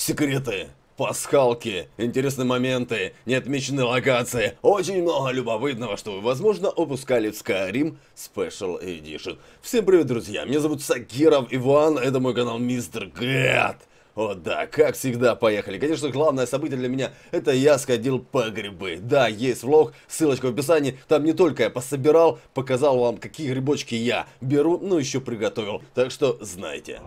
секреты, пасхалки, интересные моменты, неотмеченные локации, очень много любопытного, что вы, возможно, упускали в Skyrim Special Edition. Всем привет, друзья, меня зовут Сагиров Иван, это мой канал Мистер Гэт. О да, как всегда, поехали. Конечно, главное событие для меня, это я сходил по грибы. Да, есть влог, ссылочка в описании. Там не только я пособирал, показал вам, какие грибочки я беру, но ну, еще приготовил. Так что, знайте.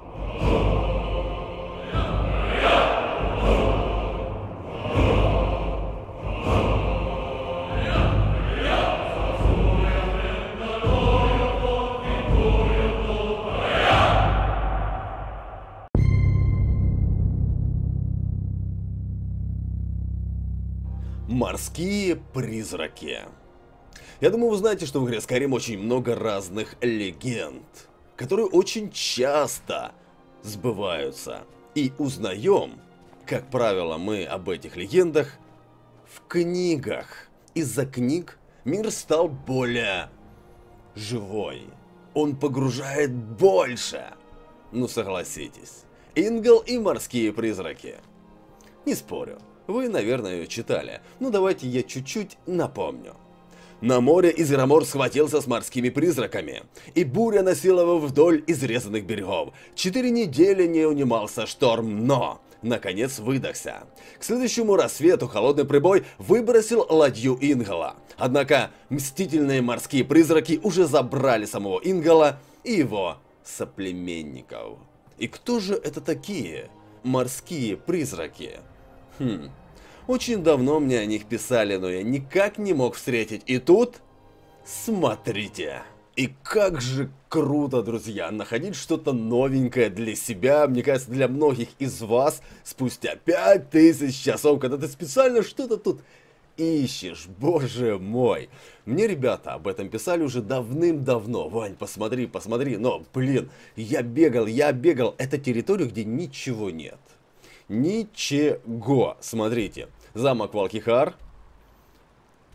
Морские призраки. Я думаю, вы знаете, что в игре Skyrim очень много разных легенд, которые очень часто сбываются. И узнаем, как правило, мы об этих легендах в книгах. Из-за книг мир стал более живой. Он погружает больше. Ну согласитесь, Ингл и морские призраки. Не спорю. Вы, наверное, ее читали, но ну, давайте я чуть-чуть напомню. На море Изеромор схватился с морскими призраками, и буря носила его вдоль изрезанных берегов. Четыре недели не унимался шторм, но... Наконец выдохся. К следующему рассвету холодный прибой выбросил ладью Ингала. Однако мстительные морские призраки уже забрали самого Ингала и его соплеменников. И кто же это такие морские призраки? Хм. Очень давно мне о них писали, но я никак не мог встретить. И тут... Смотрите. И как же круто, друзья, находить что-то новенькое для себя, мне кажется, для многих из вас, спустя 5000 часов, когда ты специально что-то тут ищешь, боже мой. Мне ребята об этом писали уже давным-давно. Вань, посмотри, посмотри, но, блин, я бегал, я бегал. Это территорию, где ничего нет. Ничего. Смотрите. Замок Валкихар.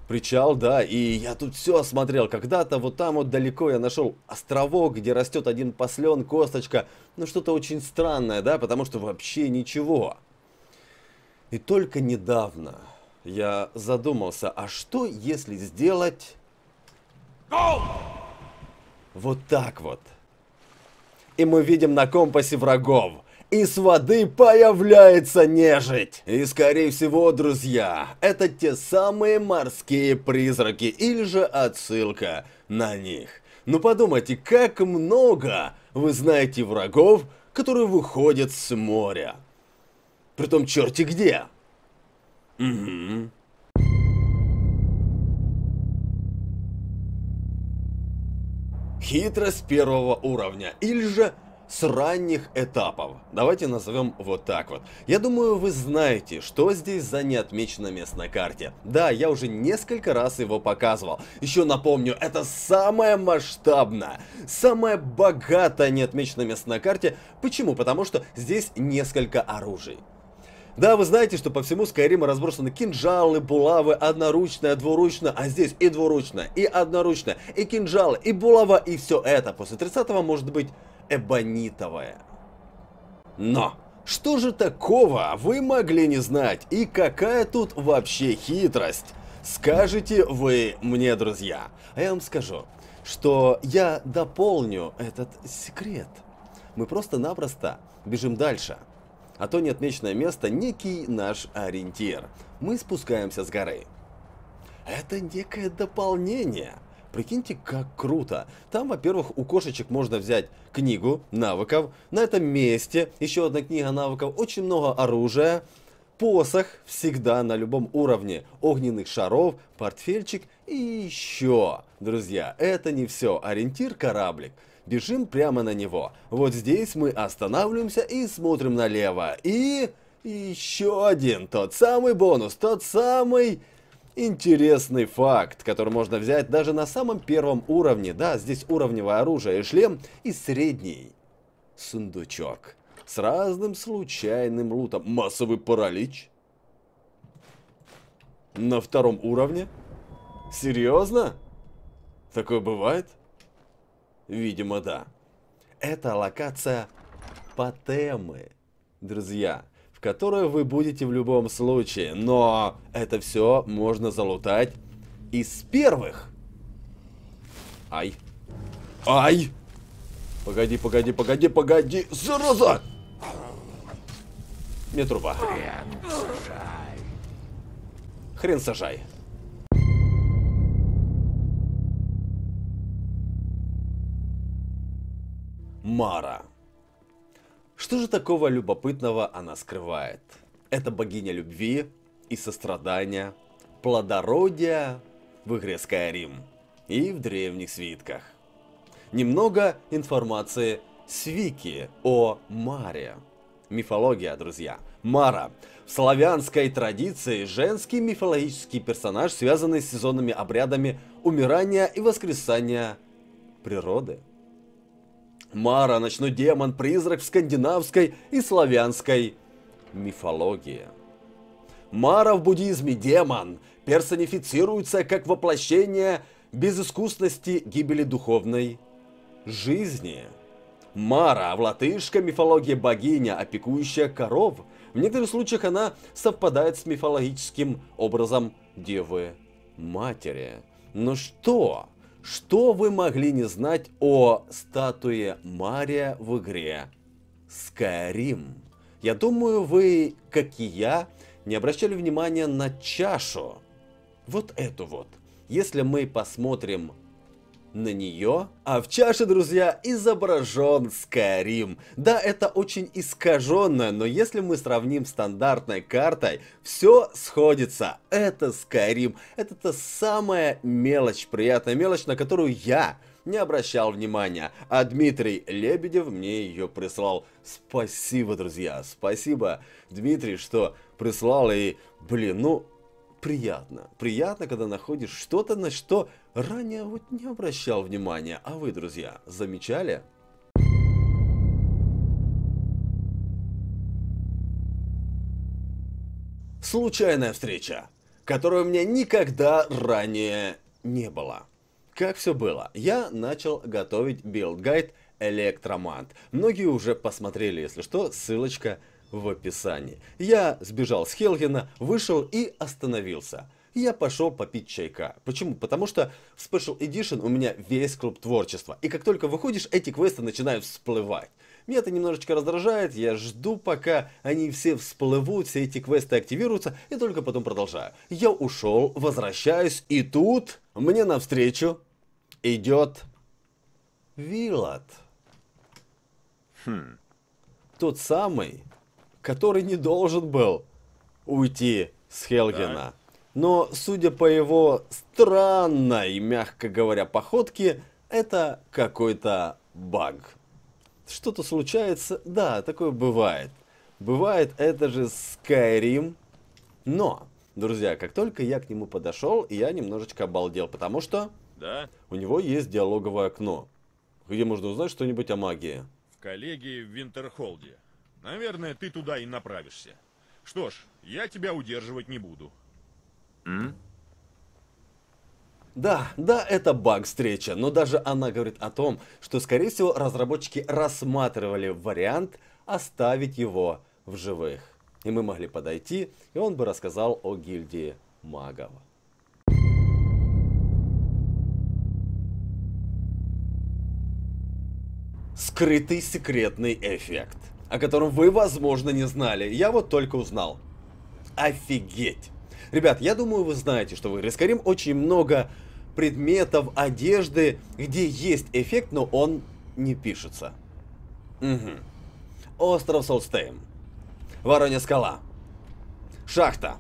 Причал, да, и я тут все осмотрел. Когда-то вот там вот далеко я нашел островок, где растет один послен, косточка. Ну, что-то очень странное, да, потому что вообще ничего. И только недавно я задумался, а что если сделать... Go! Вот так вот. И мы видим на компасе врагов из воды появляется нежить. И скорее всего, друзья, это те самые морские призраки или же отсылка на них. Но ну, подумайте, как много вы знаете врагов, которые выходят с моря. Притом черти где. Угу. Хитрость первого уровня, или же с ранних этапов. Давайте назовем вот так вот. Я думаю, вы знаете, что здесь за неотмечено мест на карте. Да, я уже несколько раз его показывал. Еще напомню, это самое масштабное, самое богатое неотмеченное место на карте. Почему? Потому что здесь несколько оружий. Да, вы знаете, что по всему Скайриму разбросаны кинжалы, булавы, одноручная, двуручная, а здесь и двуручная, и одноручная, и кинжалы, и булава, и все это. После 30-го может быть эбонитовая. Но! Что же такого вы могли не знать и какая тут вообще хитрость? Скажите вы мне, друзья. А я вам скажу, что я дополню этот секрет. Мы просто-напросто бежим дальше. А то неотмеченное место некий наш ориентир. Мы спускаемся с горы. Это некое дополнение – Прикиньте, как круто. Там, во-первых, у кошечек можно взять книгу навыков. На этом месте еще одна книга навыков. Очень много оружия. Посох всегда на любом уровне. Огненных шаров, портфельчик и еще. Друзья, это не все. Ориентир кораблик. Бежим прямо на него. Вот здесь мы останавливаемся и смотрим налево. И... Еще один, тот самый бонус, тот самый интересный факт, который можно взять даже на самом первом уровне. Да, здесь уровневое оружие и шлем, и средний сундучок. С разным случайным лутом. Массовый паралич? На втором уровне? Серьезно? Такое бывает? Видимо, да. Это локация Патемы, друзья. Друзья в которую вы будете в любом случае. Но это все можно залутать из первых. Ай. Ай! Погоди, погоди, погоди, погоди. Зараза! Мне труба. Хрен сажай. Хрен сажай. Мара. Что же такого любопытного она скрывает? Это богиня любви и сострадания, плодородия в игре Skyrim и в древних свитках. Немного информации с Вики о Маре. Мифология, друзья. Мара. В славянской традиции женский мифологический персонаж, связанный с сезонными обрядами умирания и воскресания природы. Мара – ночной демон, призрак в скандинавской и славянской мифологии. Мара в буддизме – демон, персонифицируется как воплощение безыскусности гибели духовной жизни. Мара в латышской мифологии богиня, опекующая а коров. В некоторых случаях она совпадает с мифологическим образом Девы Матери. Но что что вы могли не знать о статуе Мария в игре Skyrim? Я думаю, вы, как и я, не обращали внимания на чашу. Вот эту вот. Если мы посмотрим на нее, а в чаше, друзья, изображен Скарим. Да, это очень искаженное, но если мы сравним с стандартной картой, все сходится. Это Скарим. Это та самая мелочь, приятная мелочь, на которую я не обращал внимания, а Дмитрий Лебедев мне ее прислал. Спасибо, друзья, спасибо, Дмитрий, что прислал, и, блин, ну, приятно. Приятно, когда находишь что-то, на что ранее вот не обращал внимания. А вы, друзья, замечали? Случайная встреча, которой у меня никогда ранее не было. Как все было? Я начал готовить билд-гайд Электромант. Многие уже посмотрели, если что, ссылочка в описании. Я сбежал с Хелгена, вышел и остановился. Я пошел попить чайка. Почему? Потому что в Special Edition у меня весь клуб творчества. И как только выходишь, эти квесты начинают всплывать. Меня это немножечко раздражает, я жду, пока они все всплывут, все эти квесты активируются, и только потом продолжаю. Я ушел, возвращаюсь, и тут мне навстречу идет Вилат. Хм. Тот самый, который не должен был уйти с Хелгена. Да. Но, судя по его странной, мягко говоря, походке, это какой-то баг. Что-то случается, да, такое бывает. Бывает это же Skyrim, но, друзья, как только я к нему подошел, я немножечко обалдел, потому что да? у него есть диалоговое окно, где можно узнать что-нибудь о магии. В коллегии в Винтерхолде. Наверное, ты туда и направишься. Что ж, я тебя удерживать не буду. М? Да, да, это баг-встреча, но даже она говорит о том, что, скорее всего, разработчики рассматривали вариант оставить его в живых. И мы могли подойти, и он бы рассказал о гильдии магов. Скрытый секретный эффект – о котором вы, возможно, не знали. Я вот только узнал. Офигеть! Ребят, я думаю, вы знаете, что в Рискарим очень много предметов, одежды, где есть эффект, но он не пишется. Угу. Остров Солстейм. Воронья скала. Шахта.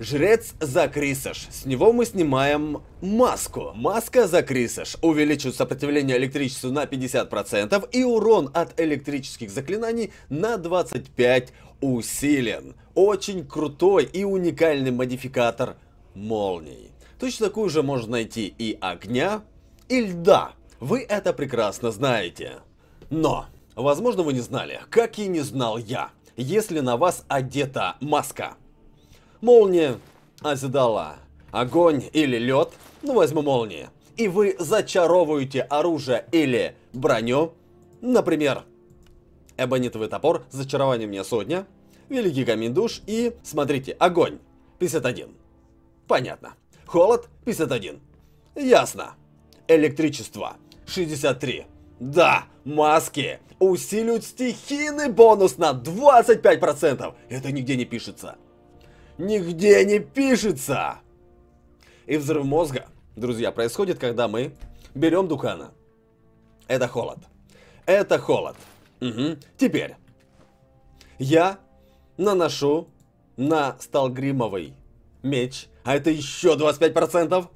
Жрец Закрисаж. С него мы снимаем маску. Маска Закрисаж увеличивает сопротивление электричеству на 50% и урон от электрических заклинаний на 25 усилен. Очень крутой и уникальный модификатор молний. Точно такую же можно найти и огня, и льда. Вы это прекрасно знаете. Но, возможно вы не знали, как и не знал я, если на вас одета маска – Молния оседала. Огонь или лед, ну возьму молнии, и вы зачаровываете оружие или броню, например, эбонитовый топор, зачарование мне сотня, великий камень душ и, смотрите, огонь, 51. Понятно. Холод, 51. Ясно. Электричество, 63. Да, маски усиливают стихийный бонус на 25%. Это нигде не пишется нигде не пишется. И взрыв мозга, друзья, происходит, когда мы берем Дукана. Это холод. Это холод. Угу. Теперь я наношу на сталгримовый меч, а это еще 25%.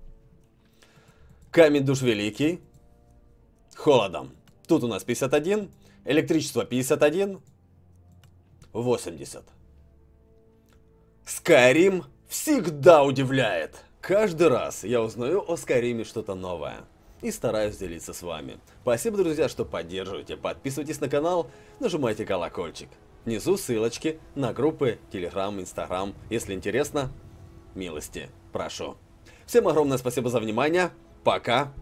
Камень душ великий. Холодом. Тут у нас 51, электричество 51, 80. Skyrim всегда удивляет. Каждый раз я узнаю о Skyrim что-то новое и стараюсь делиться с вами. Спасибо, друзья, что поддерживаете. Подписывайтесь на канал, нажимайте колокольчик. Внизу ссылочки на группы, Telegram, Instagram. Если интересно, милости прошу. Всем огромное спасибо за внимание. Пока.